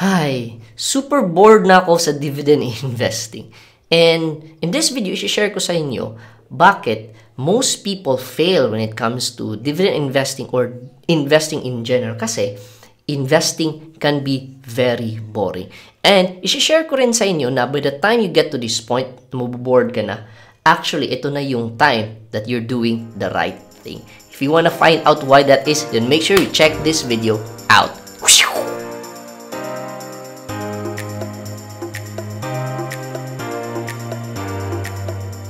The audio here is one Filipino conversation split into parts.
Hi, super bored na ako sa dividend investing. And in this video, isi-share ko sa inyo bakit most people fail when it comes to dividend investing or investing in general kasi investing can be very boring. And isi-share ko rin sa inyo na by the time you get to this point, mabubored ka na, actually ito na yung time that you're doing the right thing. If you wanna find out why that is, then make sure you check this video out.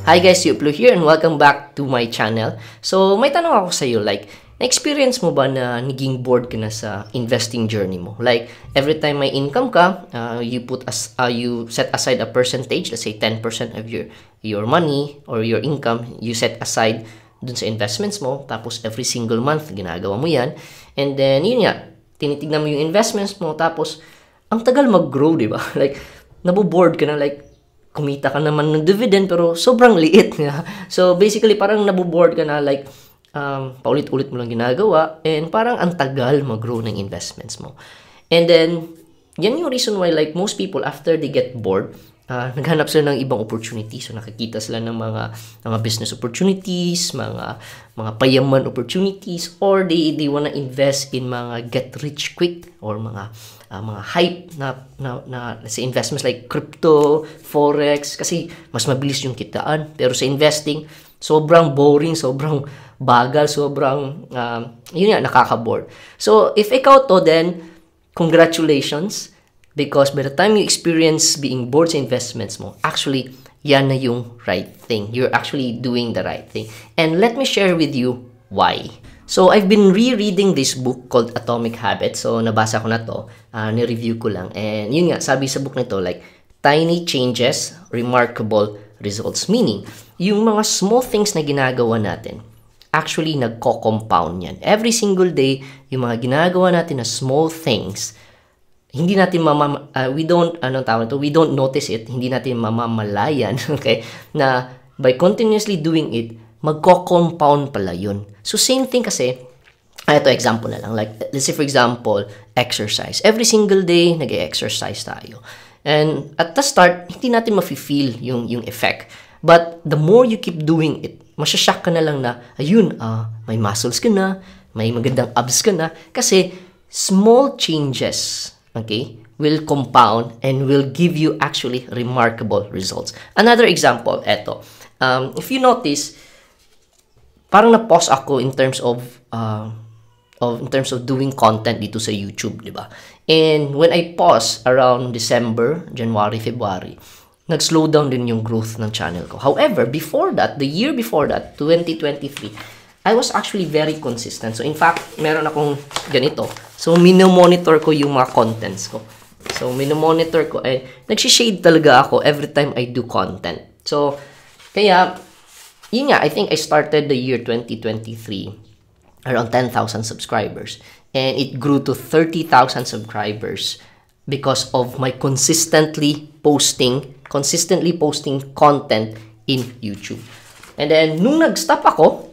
Hi guys, Yuplo here and welcome back to my channel. So, may tanong ako sa iyo like, na-experience mo ba na naging bored ka na sa investing journey mo? Like, every time may income ka, uh, you put as uh, you set aside a percentage, let's say 10% of your your money or your income, you set aside dun sa investments mo. Tapos every single month ginagawa mo 'yan. And then yun nga, tinitingnan mo yung investments mo tapos ang tagal mag-grow, 'di ba? like, nabo-bored ka na like kumita ka naman ng dividend pero sobrang liit nga. So basically parang naboboard ka na like um, paulit-ulit mo lang ginagawa and parang ang tagal mag-grow ng investments mo. And then, yan yung reason why like most people after they get bored, uh, naghanap sila ng ibang opportunities. So nakikita sila ng mga mga business opportunities, mga mga payaman opportunities or they they wanna invest in mga get rich quick or mga uh, mga hype na na, na sa investments like crypto, forex kasi mas mabilis yung kitaan. Pero sa investing, sobrang boring, sobrang bagal, sobrang uh, yun nga nakaka-bored. So if ikaw to then congratulations Because by the time you experience being bored sa investments mo, actually, yan na yung right thing. You're actually doing the right thing. And let me share with you why. So, I've been rereading this book called Atomic Habits. So, nabasa ko na to. Uh, ni-review ko lang. And yun nga, sabi sa book nito, like, tiny changes, remarkable results. Meaning, yung mga small things na ginagawa natin, actually nagko-compound yan. Every single day, yung mga ginagawa natin na small things, hindi natin mama uh, we don't anong tawag to we don't notice it hindi natin mamamalayan okay na by continuously doing it magko-compound pala yun so same thing kasi ah, ito example na lang like let's say for example exercise every single day nag-exercise tayo and at the start hindi natin mafe-feel yung yung effect but the more you keep doing it masyashock ka na lang na ayun uh, may muscles ka na may magandang abs ka na kasi small changes okay, will compound and will give you actually remarkable results. Another example, eto. Um, if you notice, parang na-pause ako in terms of, uh, of, in terms of doing content dito sa YouTube, di ba? And when I pause around December, January, February, nag-slow down din yung growth ng channel ko. However, before that, the year before that, 2023, I was actually very consistent. So in fact, meron akong ganito So, minomonitor ko yung mga contents ko. So, minomonitor ko. Eh, nagsishade talaga ako every time I do content. So, kaya, yun nga, I think I started the year 2023 around 10,000 subscribers. And it grew to 30,000 subscribers because of my consistently posting, consistently posting content in YouTube. And then, nung nag-stop ako,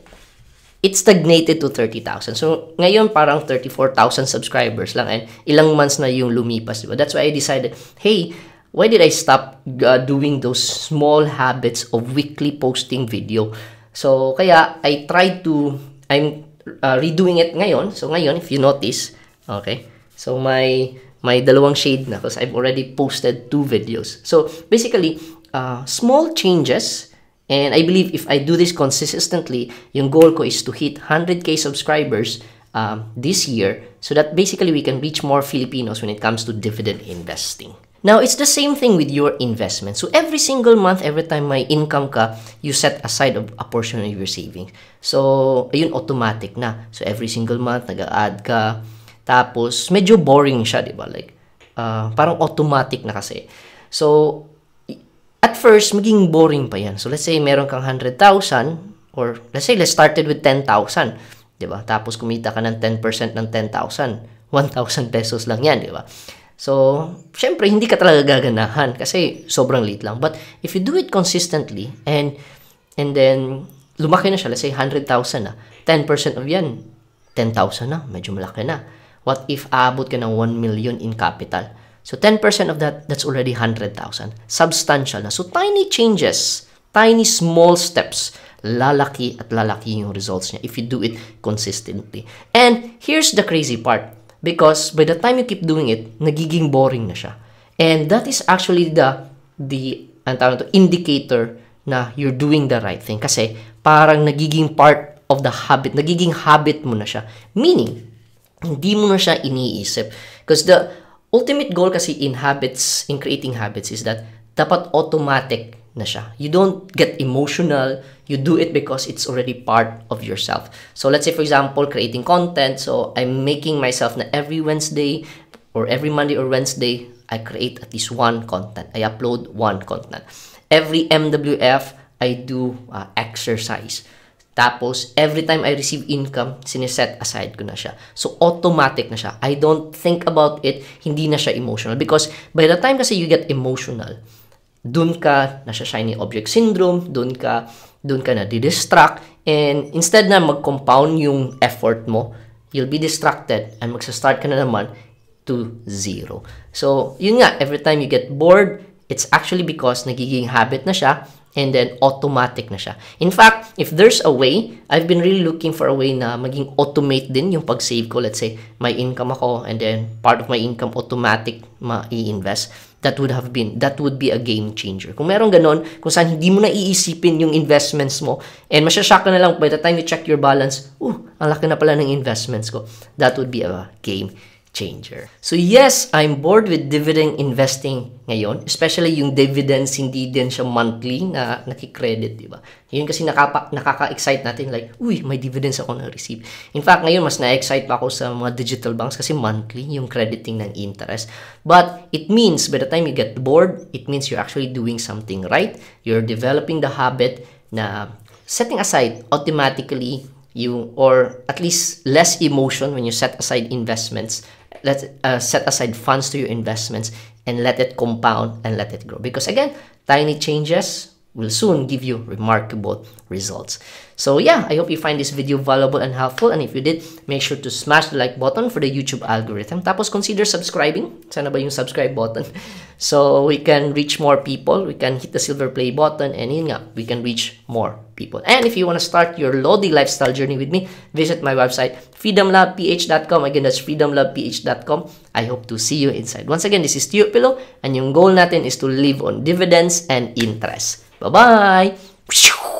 it stagnated to 30,000. So, ngayon parang 34,000 subscribers lang and ilang months na yung lumipas, diba? That's why I decided, hey, why did I stop uh, doing those small habits of weekly posting video? So, kaya I try to, I'm uh, redoing it ngayon. So, ngayon, if you notice, okay, so my, my dalawang shade na because I've already posted two videos. So, basically, uh, small changes And I believe if I do this consistently, yung goal ko is to hit 100k subscribers um, this year so that basically we can reach more Filipinos when it comes to dividend investing. Now, it's the same thing with your investment. So every single month, every time may income ka, you set aside a portion of your savings. So, ayun, automatic na. So every single month, nag-add ka. Tapos, medyo boring siya, di ba? Like, uh, parang automatic na kasi. So, at first, maging boring pa yan. So, let's say, meron kang 100,000 or let's say, let's started with 10,000. ba diba? Tapos, kumita ka ng 10% ng 10,000. 1,000 pesos lang yan, di ba? So, syempre, hindi ka talaga gaganahan kasi sobrang late lang. But if you do it consistently and and then lumaki na siya, let's say 100,000 na, 10% of yan, 10,000 na, medyo malaki na. What if aabot ka ng 1 million in capital? So 10% of that, that's already 100,000. Substantial na. So tiny changes, tiny small steps, lalaki at lalaki yung results niya if you do it consistently. And here's the crazy part. Because by the time you keep doing it, nagiging boring na siya. And that is actually the, the ano to, indicator na you're doing the right thing. Kasi parang nagiging part of the habit, nagiging habit mo na siya. Meaning, hindi mo na siya iniisip. Because the ultimate goal kasi in habits, in creating habits is that dapat automatic na siya. You don't get emotional. You do it because it's already part of yourself. So let's say for example, creating content. So I'm making myself na every Wednesday or every Monday or Wednesday, I create at least one content. I upload one content. Every MWF, I do uh, exercise. Tapos, every time I receive income, sineset aside ko na siya. So, automatic na siya. I don't think about it. Hindi na siya emotional. Because by the time kasi you get emotional, dun ka, na nasa shiny object syndrome, dun ka, dun ka na di-distract. And instead na mag-compound yung effort mo, you'll be distracted and magsa-start ka na naman to zero. So, yun nga, every time you get bored, it's actually because nagiging habit na siya and then automatic na siya. In fact, if there's a way, I've been really looking for a way na maging automate din yung pag-save ko. Let's say, my income ako and then part of my income automatic ma-invest. That would have been, that would be a game changer. Kung meron ganon, kung saan hindi mo na iisipin yung investments mo and masyashock ka na lang by the time you check your balance, uh, ang laki na pala ng investments ko. That would be a game changer. So yes, I'm bored with dividend investing ngayon, especially yung dividends hindi din siya monthly na nakikredit, di ba? Yun kasi nakaka nakaka-excite natin like, uy, may dividends ako na receive. In fact, ngayon mas na-excite pa ako sa mga digital banks kasi monthly yung crediting ng interest. But it means by the time you get bored, it means you're actually doing something right. You're developing the habit na setting aside automatically yung or at least less emotion when you set aside investments let uh, set aside funds to your investments and let it compound and let it grow because again tiny changes will soon give you remarkable results. So yeah, I hope you find this video valuable and helpful. And if you did, make sure to smash the like button for the YouTube algorithm. Tapos consider subscribing. Sana ba yung subscribe button? So we can reach more people. We can hit the silver play button. And yun nga, we can reach more people. And if you want to start your Lodi lifestyle journey with me, visit my website, freedomlabph.com. Again, that's freedomlabph.com. I hope to see you inside. Once again, this is Tio Pilo. And yung goal natin is to live on dividends and interest. Bye-bye.